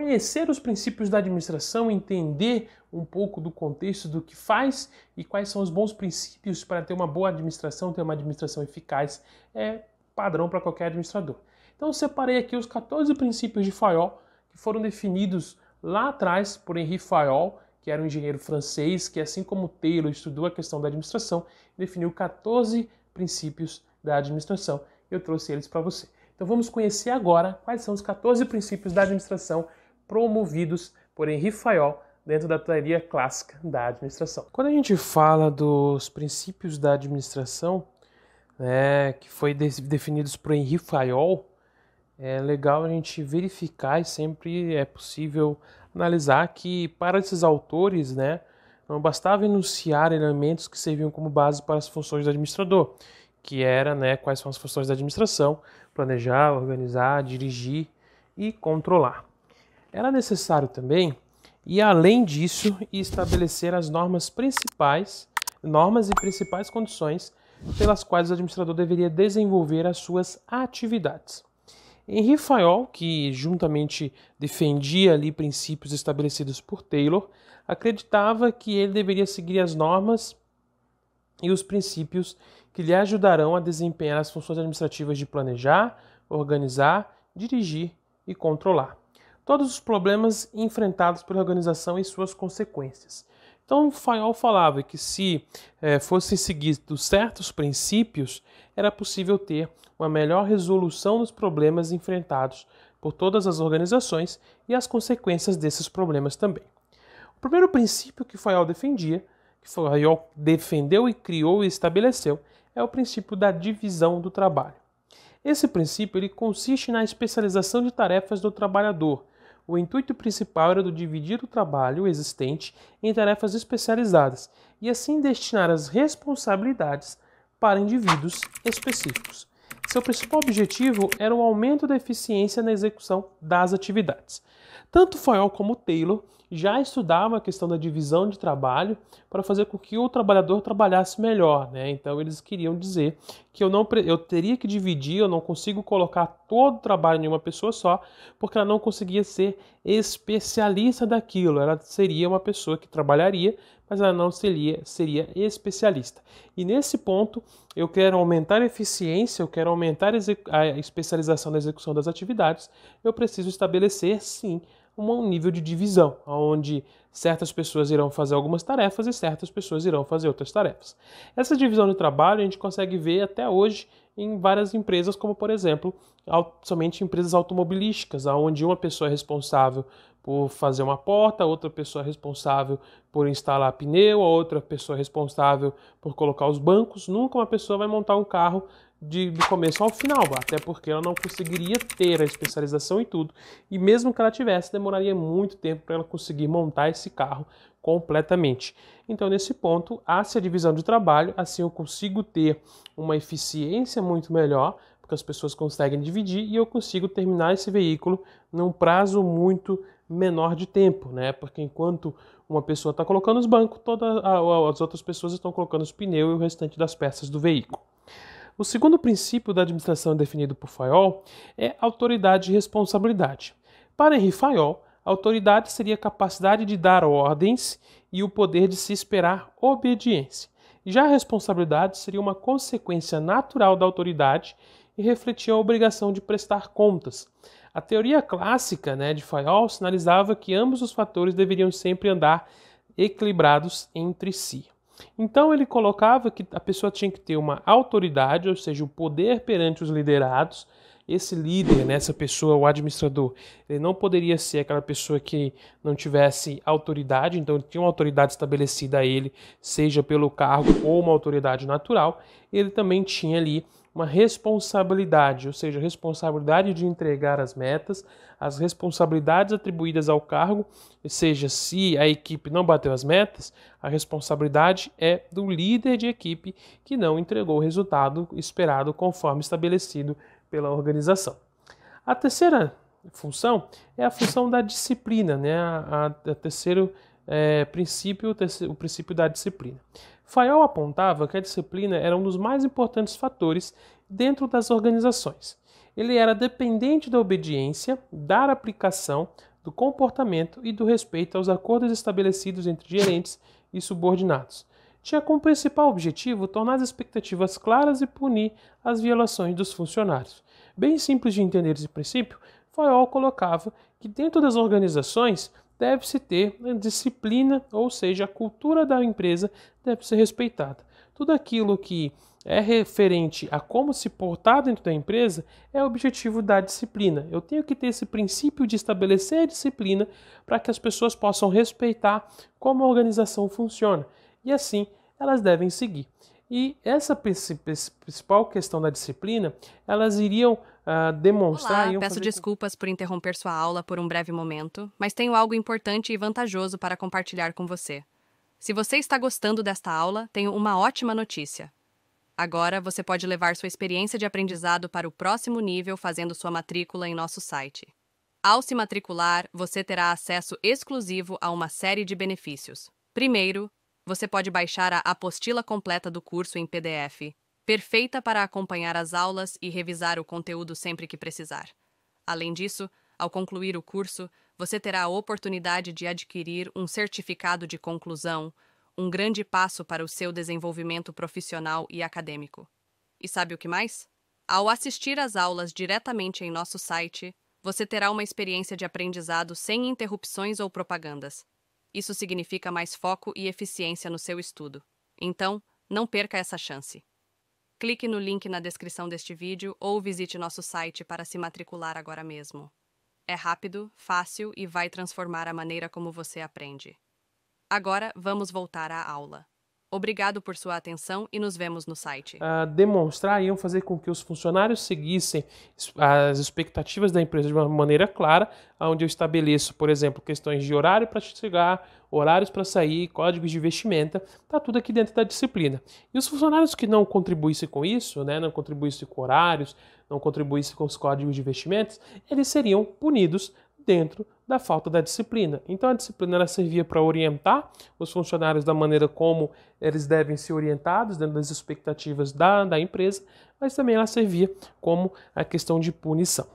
conhecer os princípios da administração, entender um pouco do contexto do que faz e quais são os bons princípios para ter uma boa administração, ter uma administração eficaz, é padrão para qualquer administrador. Então eu separei aqui os 14 princípios de Fayol que foram definidos lá atrás por Henri Fayol, que era um engenheiro francês que, assim como Taylor, estudou a questão da administração, definiu 14 princípios da administração. Eu trouxe eles para você. Então vamos conhecer agora quais são os 14 princípios da administração promovidos por Henri Fayol dentro da teoria clássica da administração. Quando a gente fala dos princípios da administração, né, que foi de definidos por Henri Fayol, é legal a gente verificar e sempre é possível analisar que para esses autores, né, não bastava enunciar elementos que serviam como base para as funções do administrador, que era, né, quais são as funções da administração, planejar, organizar, dirigir e controlar. Era necessário também, e além disso, estabelecer as normas principais, normas e principais condições pelas quais o administrador deveria desenvolver as suas atividades. Henri Fayol, que juntamente defendia ali princípios estabelecidos por Taylor, acreditava que ele deveria seguir as normas e os princípios que lhe ajudarão a desempenhar as funções administrativas de planejar, organizar, dirigir e controlar todos os problemas enfrentados pela organização e suas consequências. Então, Fayol falava que se é, fossem seguidos certos princípios, era possível ter uma melhor resolução dos problemas enfrentados por todas as organizações e as consequências desses problemas também. O primeiro princípio que Fayol defendia, que Fayol defendeu e criou e estabeleceu, é o princípio da divisão do trabalho. Esse princípio ele consiste na especialização de tarefas do trabalhador, o intuito principal era do dividir o trabalho existente em tarefas especializadas e assim destinar as responsabilidades para indivíduos específicos. Seu principal objetivo era o aumento da eficiência na execução das atividades. Tanto Fayol como Taylor já estudavam a questão da divisão de trabalho para fazer com que o trabalhador trabalhasse melhor, né? Então eles queriam dizer que eu não eu teria que dividir, eu não consigo colocar todo o trabalho em uma pessoa só, porque ela não conseguia ser especialista daquilo. Ela seria uma pessoa que trabalharia, mas ela não seria seria especialista. E nesse ponto, eu quero aumentar a eficiência, eu quero aumentar a especialização na execução das atividades, eu preciso estabelecer sim como um nível de divisão, onde certas pessoas irão fazer algumas tarefas e certas pessoas irão fazer outras tarefas. Essa divisão de trabalho a gente consegue ver até hoje em várias empresas, como por exemplo, somente empresas automobilísticas, onde uma pessoa é responsável por fazer uma porta, outra pessoa é responsável por instalar pneu, outra pessoa é responsável por colocar os bancos. Nunca uma pessoa vai montar um carro de, do começo ao final, até porque ela não conseguiria ter a especialização e tudo. E mesmo que ela tivesse, demoraria muito tempo para ela conseguir montar esse carro completamente. Então, nesse ponto, há-se a divisão de trabalho, assim eu consigo ter uma eficiência muito melhor, porque as pessoas conseguem dividir e eu consigo terminar esse veículo num prazo muito menor de tempo, né? Porque enquanto uma pessoa está colocando os bancos, todas as outras pessoas estão colocando os pneus e o restante das peças do veículo. O segundo princípio da administração definido por Fayol é autoridade e responsabilidade. Para Henri Fayol, autoridade seria a capacidade de dar ordens e o poder de se esperar obediência. Já a responsabilidade seria uma consequência natural da autoridade e refletia a obrigação de prestar contas. A teoria clássica né, de Fayol sinalizava que ambos os fatores deveriam sempre andar equilibrados entre si. Então ele colocava que a pessoa tinha que ter uma autoridade, ou seja, o poder perante os liderados, esse líder, né, essa pessoa, o administrador, ele não poderia ser aquela pessoa que não tivesse autoridade, então ele tinha uma autoridade estabelecida a ele, seja pelo cargo ou uma autoridade natural, ele também tinha ali uma responsabilidade, ou seja, a responsabilidade de entregar as metas, as responsabilidades atribuídas ao cargo, ou seja, se a equipe não bateu as metas, a responsabilidade é do líder de equipe que não entregou o resultado esperado conforme estabelecido pela organização. A terceira função é a função da disciplina, né? A, a, a terceiro é, princípio, o, terceiro, o princípio da disciplina. Fayol apontava que a disciplina era um dos mais importantes fatores dentro das organizações. Ele era dependente da obediência, da aplicação, do comportamento e do respeito aos acordos estabelecidos entre gerentes e subordinados tinha como principal objetivo tornar as expectativas claras e punir as violações dos funcionários. Bem simples de entender esse princípio, Fayol colocava que dentro das organizações deve-se ter a disciplina, ou seja, a cultura da empresa deve ser respeitada. Tudo aquilo que é referente a como se portar dentro da empresa é o objetivo da disciplina. Eu tenho que ter esse princípio de estabelecer a disciplina para que as pessoas possam respeitar como a organização funciona e assim elas devem seguir. E essa principal questão da disciplina, elas iriam uh, demonstrar. Olá, peço desculpas por interromper sua aula por um breve momento, mas tenho algo importante e vantajoso para compartilhar com você. Se você está gostando desta aula, tenho uma ótima notícia. Agora você pode levar sua experiência de aprendizado para o próximo nível fazendo sua matrícula em nosso site. Ao se matricular, você terá acesso exclusivo a uma série de benefícios. Primeiro, você pode baixar a apostila completa do curso em PDF, perfeita para acompanhar as aulas e revisar o conteúdo sempre que precisar. Além disso, ao concluir o curso, você terá a oportunidade de adquirir um certificado de conclusão, um grande passo para o seu desenvolvimento profissional e acadêmico. E sabe o que mais? Ao assistir às aulas diretamente em nosso site, você terá uma experiência de aprendizado sem interrupções ou propagandas. Isso significa mais foco e eficiência no seu estudo. Então, não perca essa chance. Clique no link na descrição deste vídeo ou visite nosso site para se matricular agora mesmo. É rápido, fácil e vai transformar a maneira como você aprende. Agora, vamos voltar à aula. Obrigado por sua atenção e nos vemos no site. Uh, demonstrar iam fazer com que os funcionários seguissem as expectativas da empresa de uma maneira clara, onde eu estabeleço, por exemplo, questões de horário para chegar, horários para sair, códigos de vestimenta, está tudo aqui dentro da disciplina. E os funcionários que não contribuíssem com isso, né, não contribuíssem com horários, não contribuíssem com os códigos de vestimentas, eles seriam punidos dentro da falta da disciplina. Então a disciplina ela servia para orientar os funcionários da maneira como eles devem ser orientados dentro das expectativas da, da empresa, mas também ela servia como a questão de punição.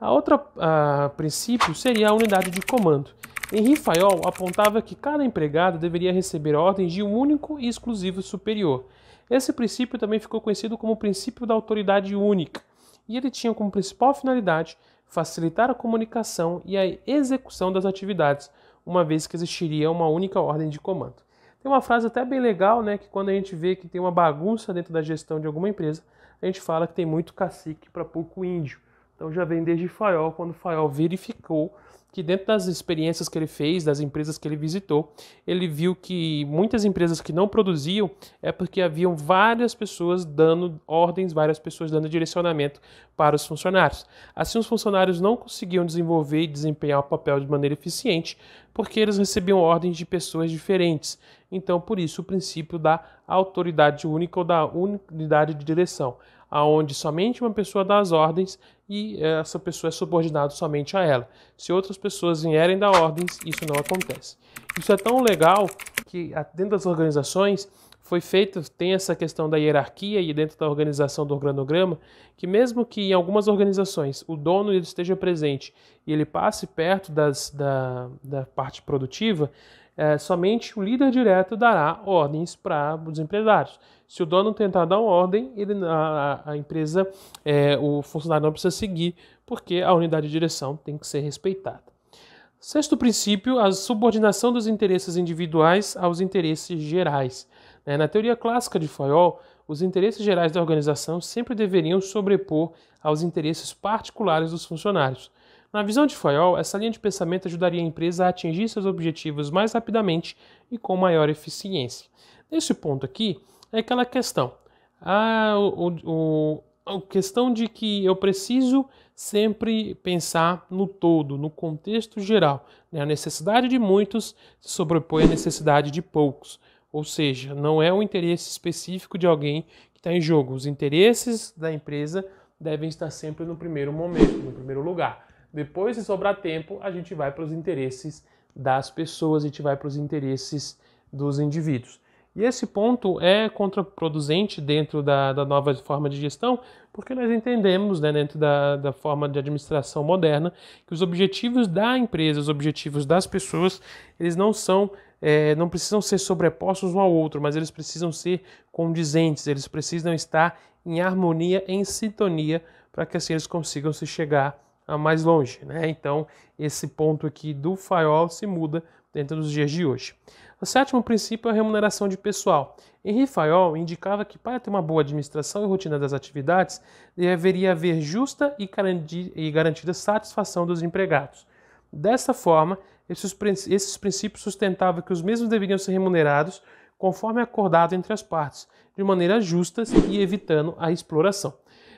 A outra a, princípio seria a unidade de comando. Henri Fayol apontava que cada empregado deveria receber ordens de um único e exclusivo superior. Esse princípio também ficou conhecido como o princípio da autoridade única, e ele tinha como principal finalidade facilitar a comunicação e a execução das atividades, uma vez que existiria uma única ordem de comando. Tem uma frase até bem legal, né, que quando a gente vê que tem uma bagunça dentro da gestão de alguma empresa, a gente fala que tem muito cacique para pouco índio. Então já vem desde Fayol, quando Fayol verificou que dentro das experiências que ele fez, das empresas que ele visitou, ele viu que muitas empresas que não produziam é porque haviam várias pessoas dando ordens, várias pessoas dando direcionamento para os funcionários. Assim, os funcionários não conseguiam desenvolver e desempenhar o papel de maneira eficiente porque eles recebiam ordens de pessoas diferentes. Então, por isso, o princípio da autoridade única ou da unidade de direção aonde somente uma pessoa dá as ordens e eh, essa pessoa é subordinada somente a ela. Se outras pessoas vierem dar ordens, isso não acontece. Isso é tão legal que dentro das organizações foi feito, tem essa questão da hierarquia e dentro da organização do organograma, que mesmo que em algumas organizações o dono esteja presente e ele passe perto das, da, da parte produtiva, é, somente o líder direto dará ordens para os empresários. Se o dono tentar dar uma ordem, ele, a, a empresa, é, o funcionário não precisa seguir, porque a unidade de direção tem que ser respeitada. Sexto princípio, a subordinação dos interesses individuais aos interesses gerais. É, na teoria clássica de Fayol, os interesses gerais da organização sempre deveriam sobrepor aos interesses particulares dos funcionários. Na visão de Fayol, essa linha de pensamento ajudaria a empresa a atingir seus objetivos mais rapidamente e com maior eficiência. Nesse ponto aqui, é aquela questão. A, ah, o, o, a questão de que eu preciso sempre pensar no todo, no contexto geral. Né? A necessidade de muitos se sobrepõe à necessidade de poucos. Ou seja, não é o interesse específico de alguém que está em jogo. Os interesses da empresa devem estar sempre no primeiro momento, no primeiro lugar. Depois, se sobrar tempo, a gente vai para os interesses das pessoas, a gente vai para os interesses dos indivíduos. E esse ponto é contraproducente dentro da, da nova forma de gestão, porque nós entendemos, né, dentro da, da forma de administração moderna, que os objetivos da empresa, os objetivos das pessoas, eles não são é, não precisam ser sobrepostos um ao outro, mas eles precisam ser condizentes, eles precisam estar em harmonia, em sintonia, para que assim eles consigam se chegar mais longe. Né? Então, esse ponto aqui do firewall se muda dentro dos dias de hoje. O sétimo princípio é a remuneração de pessoal. Henri Fayol indicava que para ter uma boa administração e rotina das atividades, deveria haver justa e garantida satisfação dos empregados. Dessa forma, esses princípios sustentavam que os mesmos deveriam ser remunerados conforme acordado entre as partes, de maneira justa e evitando a exploração.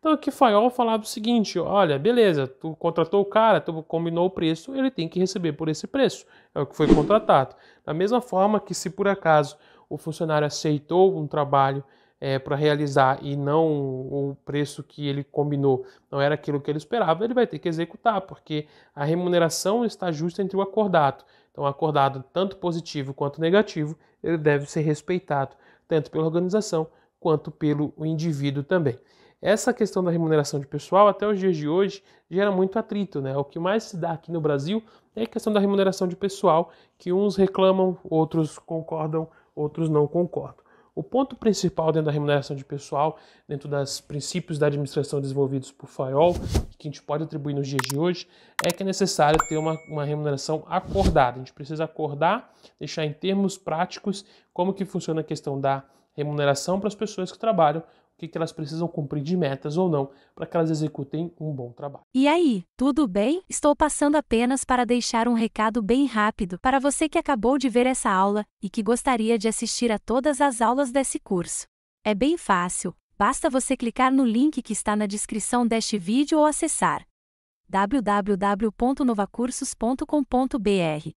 Então, que Faiol falava o seguinte: olha, beleza, tu contratou o cara, tu combinou o preço, ele tem que receber por esse preço, é o que foi contratado. Da mesma forma que, se por acaso o funcionário aceitou um trabalho é, eh, para realizar e não o preço que ele combinou não era aquilo que ele esperava, ele vai ter que executar, porque a remuneração está justa entre o acordado. Então, acordado tanto positivo quanto negativo, ele deve ser respeitado tanto pela organização quanto pelo indivíduo também. Essa questão da remuneração de pessoal, até os dias de hoje, gera muito atrito, né? O que mais se dá aqui no Brasil é a questão da remuneração de pessoal, que uns reclamam, outros concordam, outros não concordam. O ponto principal dentro da remuneração de pessoal, dentro dos princípios da administração desenvolvidos por Fayol, que a gente pode atribuir nos dias de hoje, é que é necessário ter uma, uma remuneração acordada. A gente precisa acordar, deixar em termos práticos como que funciona a questão da remuneração para as pessoas que trabalham que, que elas precisam cumprir de metas ou não para que elas executem um bom trabalho. E aí, tudo bem? Estou passando apenas para deixar um recado bem rápido para você que acabou de ver essa aula e que gostaria de assistir a todas as aulas desse curso. É bem fácil, basta você clicar no link que está na descrição deste vídeo ou acessar www.novacursos.com.br